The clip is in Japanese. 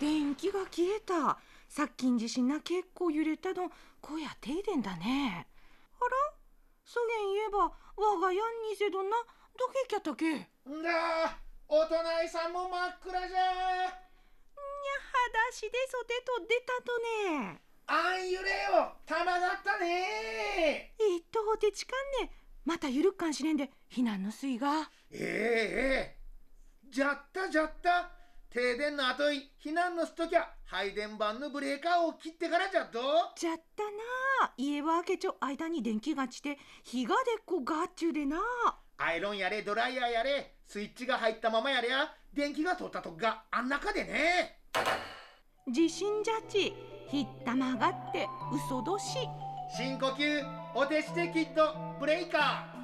電気が消えたさっきん地震な結構揺れたのこや停電だねあらそげん言えば我が家にせどなどけきゃったけんだお隣さんも真っ暗じゃにゃはだしでそ袖と出たとねあん揺れよたまがったねっと等てちかんねまたゆるっかんしれんで避難の水がええええじゃったじゃった停電の後い避難のすときゃ配電盤のブレーカーを切ってからじゃとじゃったな家は開けちょ間に電気がちて日がでっこがっちゅうでなアイロンやれドライヤーやれスイッチが入ったままやれや電気が通ったとこがあん中でね地震じゃちひったまがって嘘どし深呼吸お手してきっとブレーカー